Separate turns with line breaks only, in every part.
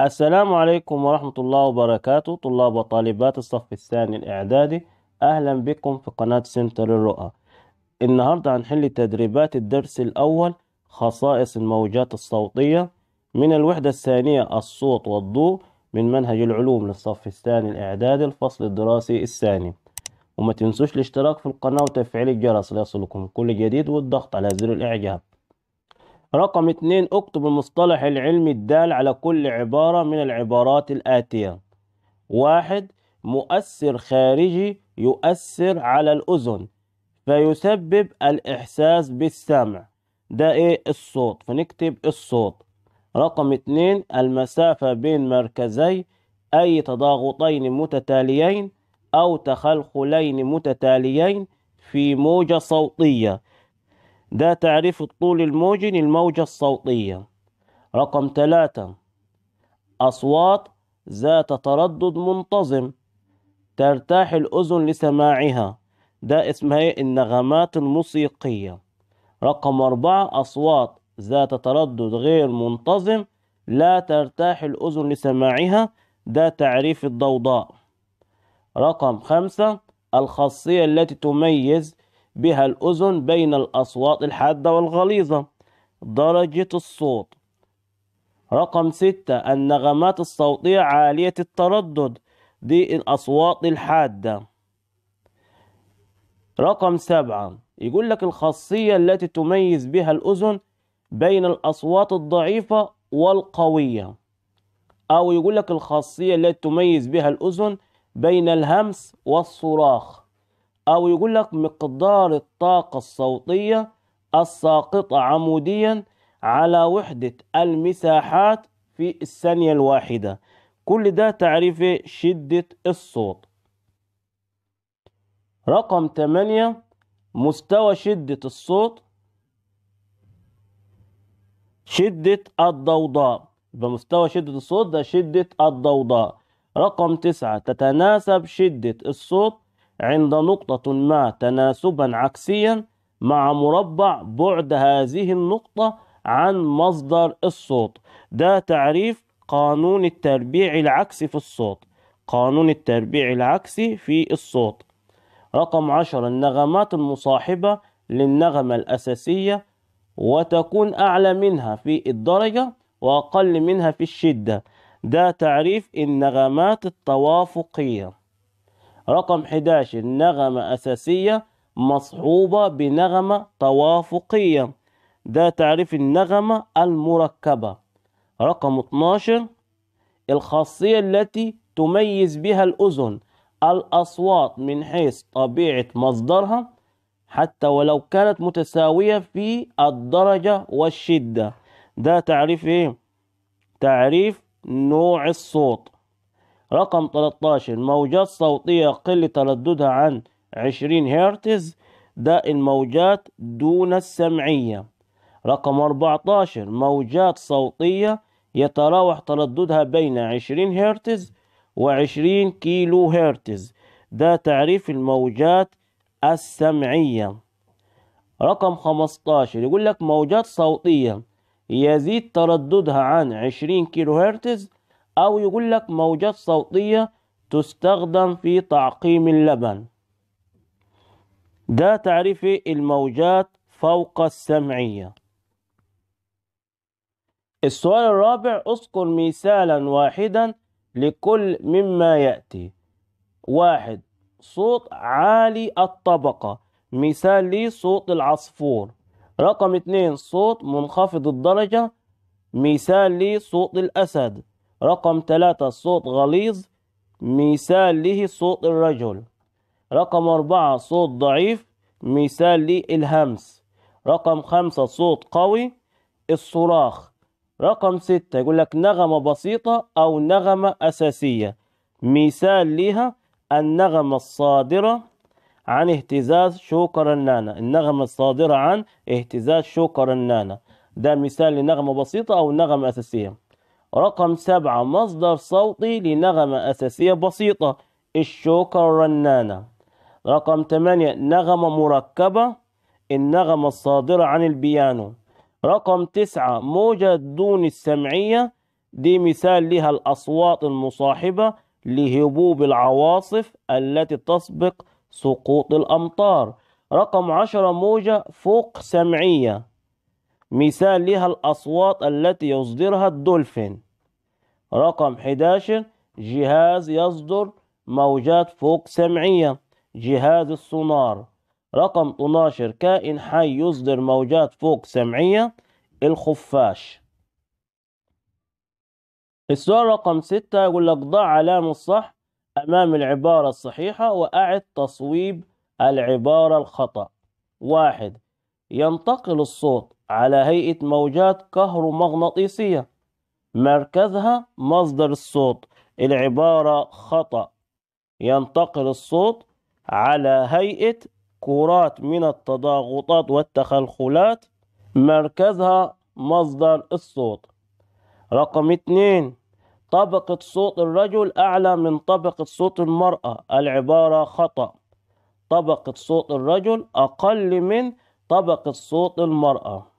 السلام عليكم ورحمة الله وبركاته طلاب وطالبات الصف الثاني الإعدادي أهلا بكم في قناة سنتر الرؤى النهاردة هنحل تدريبات الدرس الأول خصائص الموجات الصوتية من الوحدة الثانية الصوت والضوء من منهج العلوم للصف الثاني الإعدادي الفصل الدراسي الثاني وما تنسوش الاشتراك في القناة وتفعيل الجرس ليصلكم كل جديد والضغط على زر الإعجاب رقم اثنين اكتب المصطلح العلمي الدال على كل عبارة من العبارات الآتية واحد مؤثر خارجي يؤثر على الأذن فيسبب الإحساس بالسمع ده إيه الصوت فنكتب الصوت رقم اتنين المسافة بين مركزي أي تضاغطين متتاليين أو تخلخلين متتاليين في موجة صوتية ده تعريف الطول الموجي للموجة الصوتية رقم ثلاثة أصوات ذات تردد منتظم ترتاح الأذن لسماعها ده اسمها النغمات إيه؟ الموسيقية رقم أربعة أصوات ذات تردد غير منتظم لا ترتاح الأذن لسماعها ده تعريف الضوضاء رقم خمسة الخاصية التي تميز بها الأذن بين الأصوات الحادة والغليظة درجة الصوت رقم ستة النغمات الصوتية عالية التردد دي الأصوات الحادة رقم سبعة يقول لك الخاصية التي تميز بها الأذن بين الأصوات الضعيفة والقوية أو يقول لك الخاصية التي تميز بها الأذن بين الهمس والصراخ أو يقول لك مقدار الطاقة الصوتية الساقطة عموديا على وحدة المساحات في الثانية الواحدة كل ده تعريف شدة الصوت رقم 8 مستوى شدة الصوت شدة الضوضاء يبقى مستوى شدة الصوت ده شدة الضوضاء رقم تسعة تتناسب شدة الصوت عند نقطة ما تناسبا عكسيا مع مربع بعد هذه النقطة عن مصدر الصوت ده تعريف قانون التربيع العكسي في الصوت قانون التربيع العكسي في الصوت رقم عشر النغمات المصاحبة للنغمة الأساسية وتكون أعلى منها في الدرجة وأقل منها في الشدة ده تعريف النغمات التوافقية رقم 11 نغمة أساسية مصحوبة بنغمة توافقية ده تعريف النغمة المركبة رقم 12 الخاصية التي تميز بها الأذن الأصوات من حيث طبيعة مصدرها حتى ولو كانت متساوية في الدرجة والشدة ده تعريف إيه؟ تعريف نوع الصوت رقم 13 موجات صوتية قل ترددها عن 20 هرتز ده الموجات دون السمعية رقم 14 موجات صوتية يتراوح ترددها بين 20 هرتز و20 كيلو هرتز ده تعريف الموجات السمعية رقم 15 يقول لك موجات صوتية يزيد ترددها عن 20 كيلو هرتز أو يقول لك موجات صوتية تستخدم في تعقيم اللبن ده تعريف الموجات فوق السمعية السؤال الرابع اذكر مثالا واحدا لكل مما يأتي واحد صوت عالي الطبقة مثال لي صوت العصفور رقم اتنين صوت منخفض الدرجة مثال لي صوت الأسد رقم ثلاثة صوت غليظ مثال له صوت الرجل رقم أربعة صوت ضعيف مثال للهمس رقم خمسة صوت قوي الصراخ رقم ستة يقول لك نغمة بسيطة أو نغمة أساسية مثال لها النغمة الصادرة عن اهتزاز شوك رنانة النغمة الصادرة عن اهتزاز شوك رنانة ده مثال لنغمة بسيطة أو نغمة أساسية رقم سبعة مصدر صوتي لنغمة أساسية بسيطة الشوكة الرنانة رقم تمانية نغمة مركبة النغمة الصادرة عن البيانو رقم تسعة موجة دون السمعية دي مثال لها الأصوات المصاحبة لهبوب العواصف التي تسبق سقوط الأمطار رقم عشرة موجة فوق سمعية مثال لها الأصوات التي يصدرها الدولفين رقم 11 جهاز يصدر موجات فوق سمعية جهاز السونار رقم 12 كائن حي يصدر موجات فوق سمعية الخفاش السؤال رقم 6 يقول لك ضع علامة الصح أمام العبارة الصحيحة وأعد تصويب العبارة الخطأ واحد ينتقل الصوت على هيئة موجات كهرومغناطيسية مركزها مصدر الصوت العبارة خطأ ينتقل الصوت على هيئة كرات من التضاغطات والتخلخلات مركزها مصدر الصوت رقم اتنين طبقة صوت الرجل أعلى من طبقة صوت المرأة العبارة خطأ طبقة صوت الرجل أقل من طبقة صوت المرأة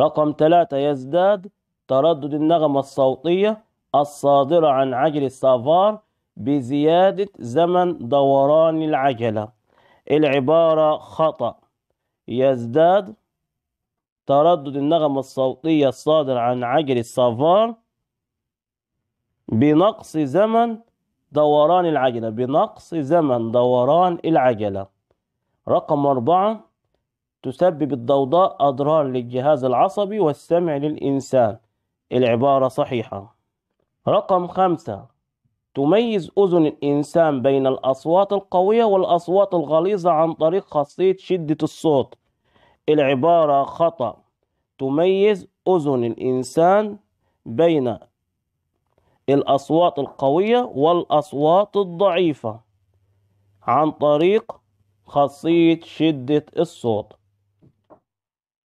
رقم ثلاثة يزداد تردد النغمة الصوتية الصادرة عن عجل السافار بزيادة زمن دوران العجلة العبارة خطأ يزداد تردد النغمة الصوتية الصادرة عن عجل السافار بنقص زمن دوران العجلة بنقص زمن دوران العجلة رقم أربعة تسبب الضوضاء أضرار للجهاز العصبي والسمع للإنسان العبارة صحيحة رقم خمسة تميز أذن الإنسان بين الأصوات القوية والأصوات الغليظة عن طريق خاصية شدة الصوت العبارة خطأ تميز أذن الإنسان بين الأصوات القوية والأصوات الضعيفة عن طريق خاصية شدة الصوت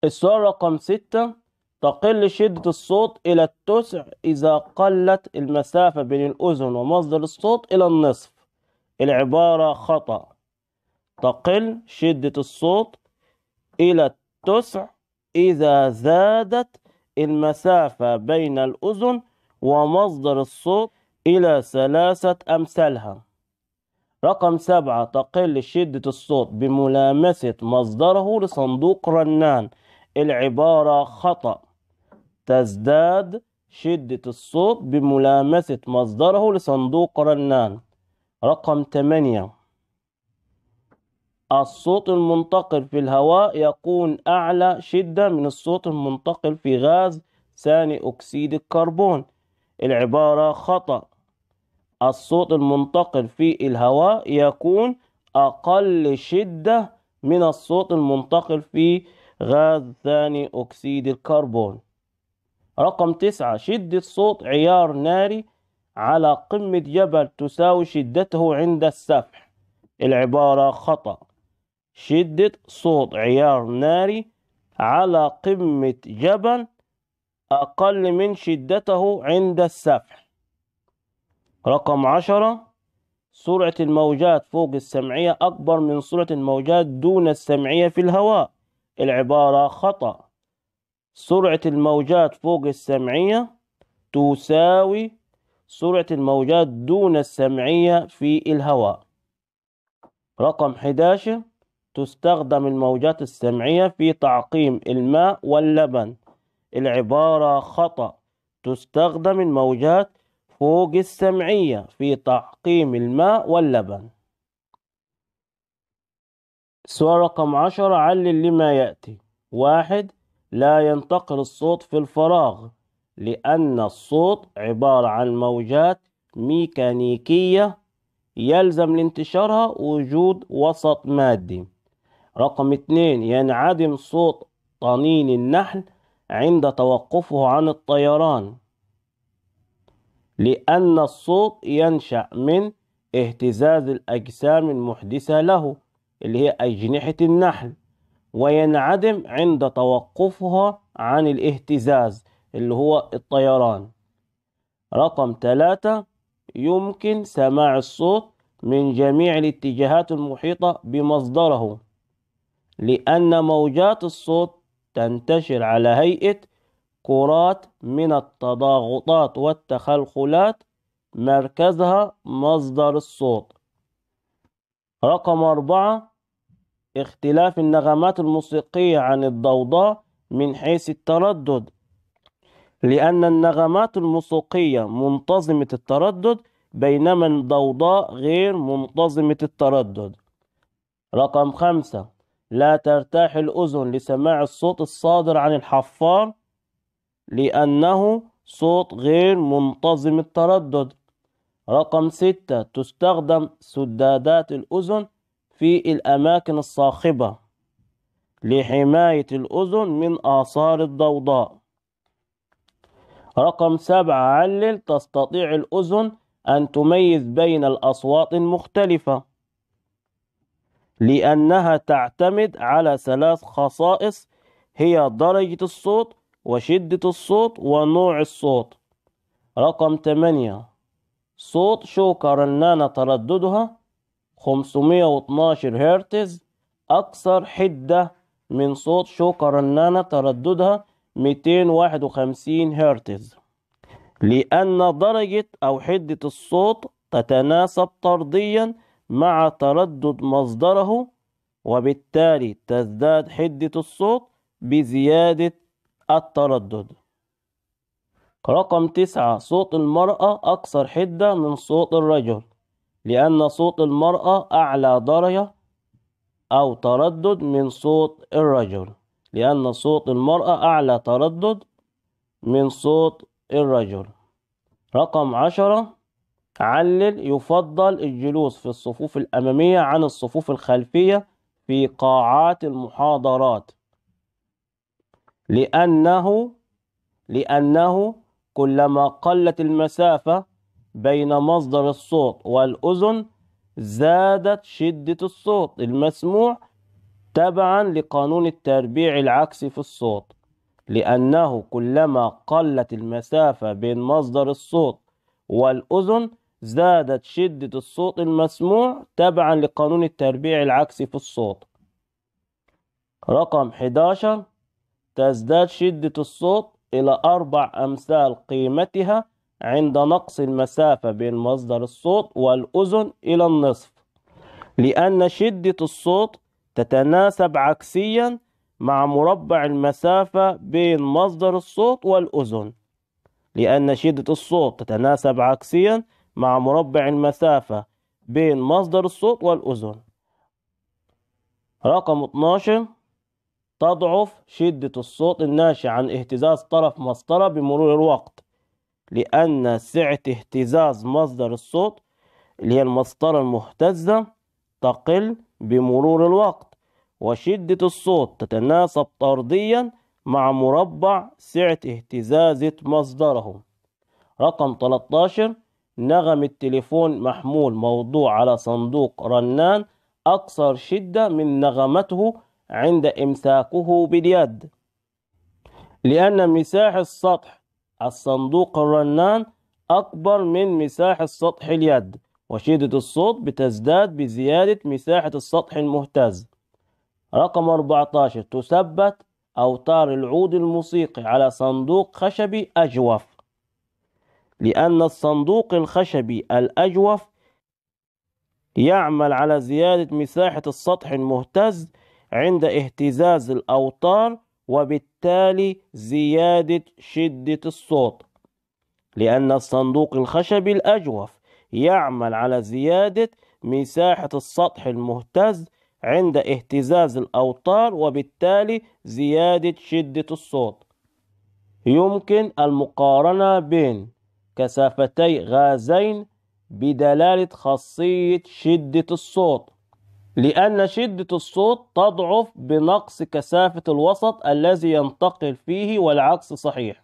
السؤال رقم ستة تقل شدة الصوت إلى التسع إذا قلت المسافة بين الأذن ومصدر الصوت إلى النصف العبارة خطأ تقل شدة الصوت إلى التسع إذا زادت المسافة بين الأذن ومصدر الصوت إلى ثلاثة أمثالها رقم سبعة تقل شدة الصوت بملامسة مصدره لصندوق رنان العبارة خطأ تزداد شدة الصوت بملامسة مصدره لصندوق رنان رقم 8 الصوت المنتقل في الهواء يكون أعلى شدة من الصوت المنتقل في غاز ثاني أكسيد الكربون العبارة خطأ الصوت المنتقل في الهواء يكون أقل شدة من الصوت المنتقل في غاز ثاني أكسيد الكربون رقم تسعة شدة صوت عيار ناري على قمة جبل تساوي شدته عند السفح العبارة خطأ شدة صوت عيار ناري على قمة جبل أقل من شدته عند السفح رقم عشرة سرعة الموجات فوق السمعية أكبر من سرعة الموجات دون السمعية في الهواء العبارة خطأ سرعة الموجات فوق السمعية تساوي سرعة الموجات دون السمعية في الهواء رقم 11 تستخدم الموجات السمعية في تعقيم الماء واللبن العبارة خطأ تستخدم الموجات فوق السمعية في تعقيم الماء واللبن السؤال رقم عشرة علل لما يأتي واحد لا ينتقل الصوت في الفراغ لأن الصوت عبارة عن موجات ميكانيكية يلزم لانتشارها وجود وسط مادي رقم اتنين ينعدم صوت طنين النحل عند توقفه عن الطيران لأن الصوت ينشأ من اهتزاز الأجسام المحدثة له اللي هي أجنحة النحل وينعدم عند توقفها عن الاهتزاز اللي هو الطيران رقم ثلاثة يمكن سماع الصوت من جميع الاتجاهات المحيطة بمصدره لأن موجات الصوت تنتشر على هيئة كرات من التضاغطات والتخلخلات مركزها مصدر الصوت رقم أربعة اختلاف النغمات الموسيقية عن الضوضاء من حيث التردد لأن النغمات الموسيقية منتظمة التردد بينما الضوضاء غير منتظمة التردد رقم خمسة لا ترتاح الأذن لسماع الصوت الصادر عن الحفار لأنه صوت غير منتظم التردد رقم ستة تستخدم سدادات الأذن في الأماكن الصاخبة لحماية الأذن من آثار الضوضاء رقم سبعة علل تستطيع الأذن أن تميز بين الأصوات المختلفة لأنها تعتمد على ثلاث خصائص هي درجة الصوت وشدة الصوت ونوع الصوت رقم 8 صوت شوكة رنانة ترددها 512 هرتز أكثر حدة من صوت شوكة رنانة ترددها 251 هرتز لأن درجة أو حدة الصوت تتناسب طرديا مع تردد مصدره وبالتالي تزداد حدة الصوت بزيادة التردد رقم تسعة صوت المرأة أكثر حدة من صوت الرجل لأن صوت المرأة أعلى درجة أو تردد من صوت الرجل لأن صوت المرأة أعلى تردد من صوت الرجل رقم عشرة علل يفضل الجلوس في الصفوف الأمامية عن الصفوف الخلفية في قاعات المحاضرات لأنه لأنه كلما قلت المسافة بين مصدر الصوت والأذن زادت شدة الصوت المسموع تبعا لقانون التربيع العكسي في الصوت لأنه كلما قلت المسافة بين مصدر الصوت والأذن زادت شدة الصوت المسموع تبعا لقانون التربيع العكسي في الصوت رقم 11 تزداد شدة الصوت إلى أربع أمثال قيمتها عند نقص المسافة بين مصدر الصوت والأذن إلى النصف لأن شدة الصوت تتناسب عكسيا مع مربع المسافة بين مصدر الصوت والأذن لأن شدة الصوت تتناسب عكسيا مع مربع المسافة بين مصدر الصوت والأذن رقم 12 تضعف شدة الصوت الناشئ عن اهتزاز طرف مسطرة بمرور الوقت لأن سعة اهتزاز مصدر الصوت اللي هي المسطرة المهتزة تقل بمرور الوقت وشدة الصوت تتناسب طرديا مع مربع سعة اهتزازة مصدره رقم 13 نغم التليفون محمول موضوع على صندوق رنان أكثر شدة من نغمته عند إمساكه باليد لأن مساح السطح الصندوق الرنان أكبر من مساح السطح اليد وشدة الصوت بتزداد بزيادة مساحة السطح المهتز رقم 14 تثبت أوتار العود الموسيقي على صندوق خشبي أجوف لأن الصندوق الخشبي الأجوف يعمل على زيادة مساحة السطح المهتز عند اهتزاز الأوتار وبالتالي زيادة شدة الصوت لأن الصندوق الخشبي الأجوف يعمل على زيادة مساحة السطح المهتز عند اهتزاز الأوتار وبالتالي زيادة شدة الصوت يمكن المقارنة بين كثافتي غازين بدلالة خاصية شدة الصوت لأن شدة الصوت تضعف بنقص كثافة الوسط الذي ينتقل فيه والعكس صحيح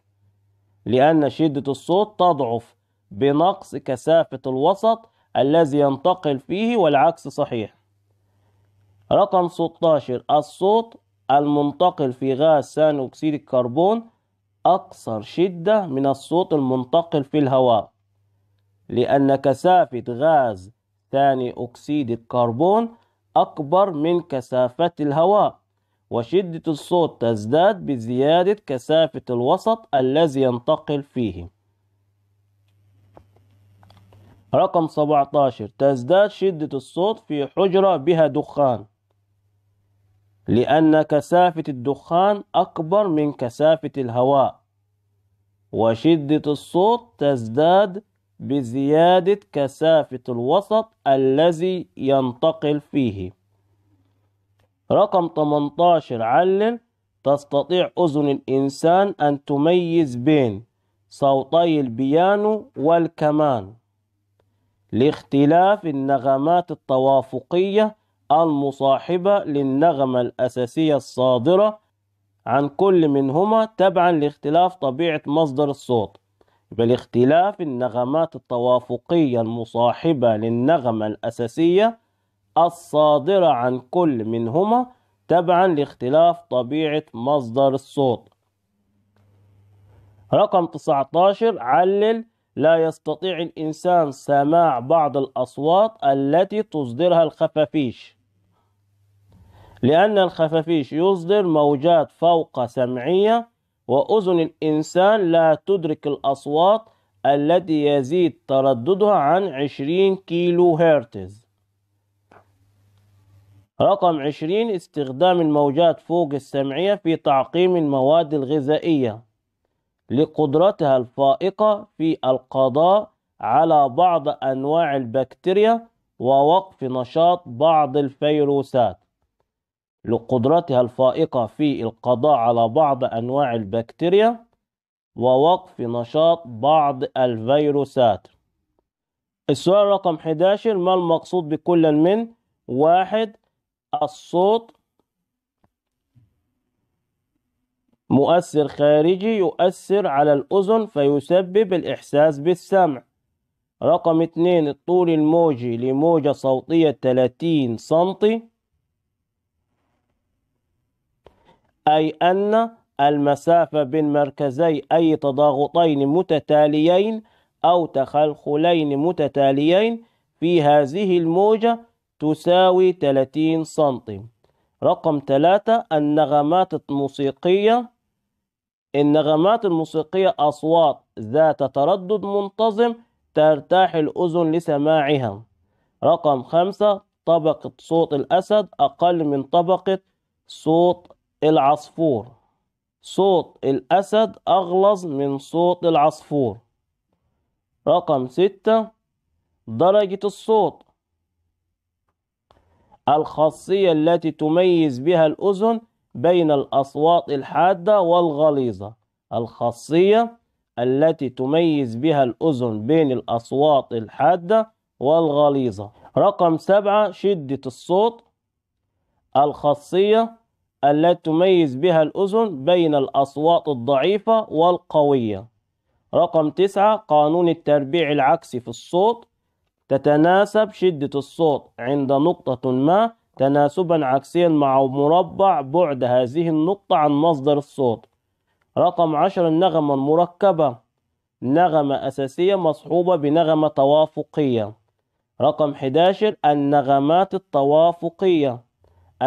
لأن شدة الصوت تضعف بنقص كثافة الوسط الذي ينتقل فيه والعكس صحيح رقم 16 الصوت المنتقل في غاز ثاني أكسيد الكربون أكثر شدة من الصوت المنتقل في الهواء لأن كثافة غاز ثاني أكسيد الكربون أكبر من كثافة الهواء وشدة الصوت تزداد بزيادة كثافة الوسط الذي ينتقل فيه رقم 17 تزداد شدة الصوت في حجرة بها دخان لأن كثافة الدخان أكبر من كثافة الهواء وشدة الصوت تزداد بزيادة كثافة الوسط الذي ينتقل فيه رقم 18 علل تستطيع أذن الإنسان أن تميز بين صوتي البيانو والكمان لاختلاف النغمات التوافقية المصاحبة للنغمة الأساسية الصادرة عن كل منهما تبعا لاختلاف طبيعة مصدر الصوت بل اختلاف النغمات التوافقية المصاحبة للنغمة الأساسية الصادرة عن كل منهما تبعا لاختلاف طبيعة مصدر الصوت رقم 19 علل لا يستطيع الإنسان سماع بعض الأصوات التي تصدرها الخفافيش لأن الخفافيش يصدر موجات فوق سمعية وأذن الإنسان لا تدرك الأصوات التي يزيد ترددها عن 20 كيلو هرتز رقم 20 استخدام الموجات فوق السمعية في تعقيم المواد الغذائية لقدرتها الفائقة في القضاء على بعض أنواع البكتيريا ووقف نشاط بعض الفيروسات لقدرتها الفائقة في القضاء على بعض أنواع البكتيريا ووقف نشاط بعض الفيروسات السؤال رقم 11 ما المقصود بكل من واحد الصوت مؤثر خارجي يؤثر على الأذن فيسبب الإحساس بالسمع رقم 2 الطول الموجي لموجة صوتية 30 سنتي أي أن المسافة بين مركزي أي تضاغطين متتاليين أو تخلخلين متتاليين في هذه الموجة تساوي 30 سنتيم رقم ثلاثة النغمات الموسيقية النغمات الموسيقية أصوات ذات تردد منتظم ترتاح الأذن لسماعها رقم خمسة طبقة صوت الأسد أقل من طبقة صوت العصفور صوت الأسد أغلظ من صوت العصفور رقم ستة درجة الصوت الخاصية التي تميز بها الأذن بين الأصوات الحادة والغليظة الخاصية التي تميز بها الأذن بين الأصوات الحادة والغليظة رقم سبعة شدة الصوت الخاصية التي تميز بها الأذن بين الأصوات الضعيفة والقوية رقم تسعة قانون التربيع العكسي في الصوت تتناسب شدة الصوت عند نقطة ما تناسبا عكسيا مع مربع بعد هذه النقطة عن مصدر الصوت رقم عشر النغمة المركبة نغمة أساسية مصحوبة بنغمة توافقية رقم 11 النغمات التوافقية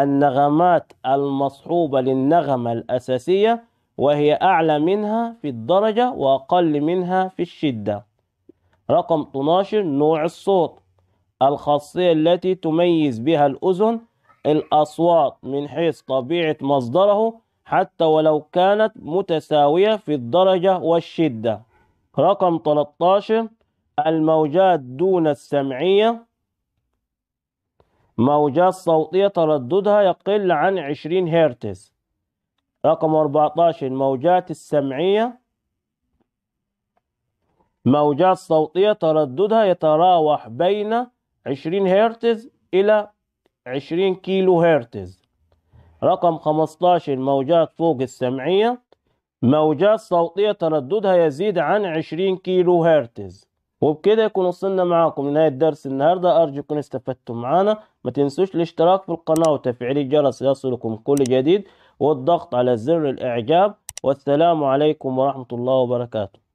النغمات المصحوبة للنغمة الأساسية وهي أعلى منها في الدرجة وأقل منها في الشدة رقم 12 نوع الصوت الخاصية التي تميز بها الأذن الأصوات من حيث طبيعة مصدره حتى ولو كانت متساوية في الدرجة والشدة رقم 13 الموجات دون السمعية موجات صوتية ترددها يقل عن 20 هرتز رقم 14 الموجات السمعية موجات صوتية ترددها يتراوح بين 20 هرتز إلى 20 كيلو هرتز رقم 15 موجات فوق السمعية موجات صوتية ترددها يزيد عن 20 كيلو هرتز وبكده يكون وصلنا معاكم لنهاية درس النهاردة أرجو تكونوا استفدتم معانا ما تنسوش الاشتراك في القناة وتفعيل الجرس ليصلكم كل جديد والضغط على زر الإعجاب والسلام عليكم ورحمة الله وبركاته